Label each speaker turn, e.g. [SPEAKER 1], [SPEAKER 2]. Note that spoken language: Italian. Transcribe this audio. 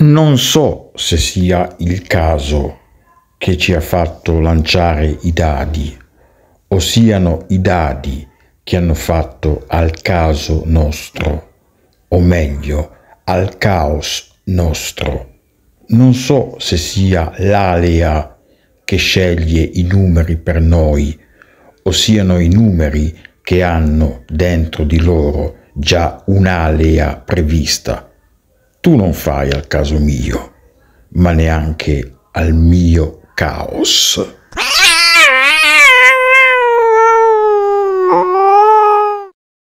[SPEAKER 1] Non so se sia il caso che ci ha fatto lanciare i dadi, o siano i dadi che hanno fatto al caso nostro, o meglio, al caos nostro. Non so se sia l'alea che sceglie i numeri per noi, o siano i numeri che hanno dentro di loro già un'alea prevista tu non fai al caso mio, ma neanche al mio caos.